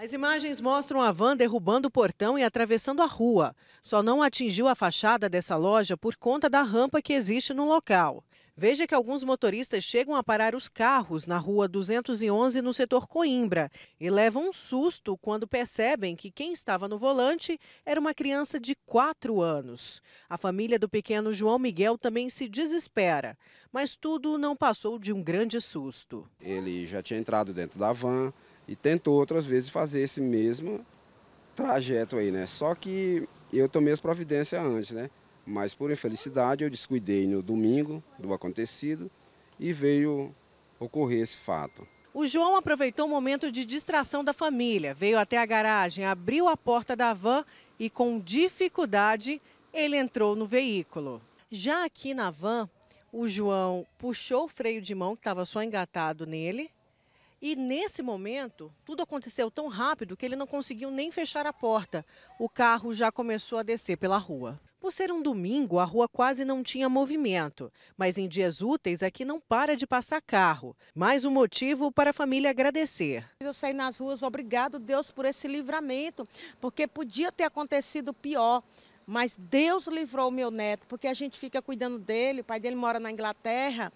As imagens mostram a van derrubando o portão e atravessando a rua. Só não atingiu a fachada dessa loja por conta da rampa que existe no local. Veja que alguns motoristas chegam a parar os carros na rua 211 no setor Coimbra e levam um susto quando percebem que quem estava no volante era uma criança de 4 anos. A família do pequeno João Miguel também se desespera, mas tudo não passou de um grande susto. Ele já tinha entrado dentro da van, e tentou outras vezes fazer esse mesmo trajeto aí, né? Só que eu tomei as providências antes, né? Mas por infelicidade eu descuidei no domingo do acontecido e veio ocorrer esse fato. O João aproveitou o momento de distração da família, veio até a garagem, abriu a porta da van e com dificuldade ele entrou no veículo. Já aqui na van, o João puxou o freio de mão que estava só engatado nele e nesse momento, tudo aconteceu tão rápido que ele não conseguiu nem fechar a porta. O carro já começou a descer pela rua. Por ser um domingo, a rua quase não tinha movimento, mas em dias úteis aqui é não para de passar carro. Mais um motivo para a família agradecer. Eu saí nas ruas, obrigado Deus por esse livramento, porque podia ter acontecido pior. Mas Deus livrou o meu neto, porque a gente fica cuidando dele, o pai dele mora na Inglaterra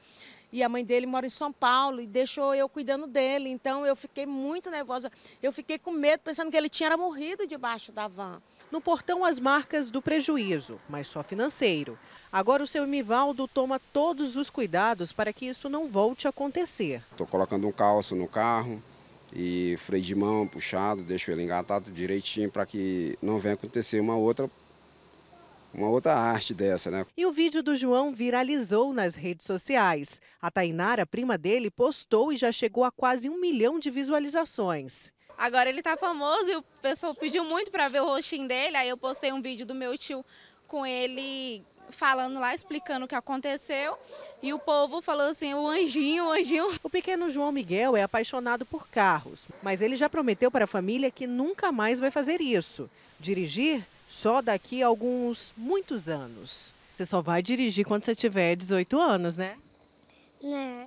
e a mãe dele mora em São Paulo e deixou eu cuidando dele. Então eu fiquei muito nervosa. Eu fiquei com medo, pensando que ele tinha morrido debaixo da van. No portão as marcas do prejuízo, mas só financeiro. Agora o seu Mivaldo toma todos os cuidados para que isso não volte a acontecer. Estou colocando um calço no carro e freio de mão puxado, deixo ele engatado direitinho para que não venha acontecer uma outra uma outra arte dessa, né? E o vídeo do João viralizou nas redes sociais. A Tainara, prima dele, postou e já chegou a quase um milhão de visualizações. Agora ele tá famoso e o pessoal pediu muito para ver o rostinho dele, aí eu postei um vídeo do meu tio com ele falando lá, explicando o que aconteceu. E o povo falou assim: o anjinho, o anjinho. O pequeno João Miguel é apaixonado por carros, mas ele já prometeu para a família que nunca mais vai fazer isso. Dirigir só daqui a alguns muitos anos. Você só vai dirigir quando você tiver 18 anos, né? Né.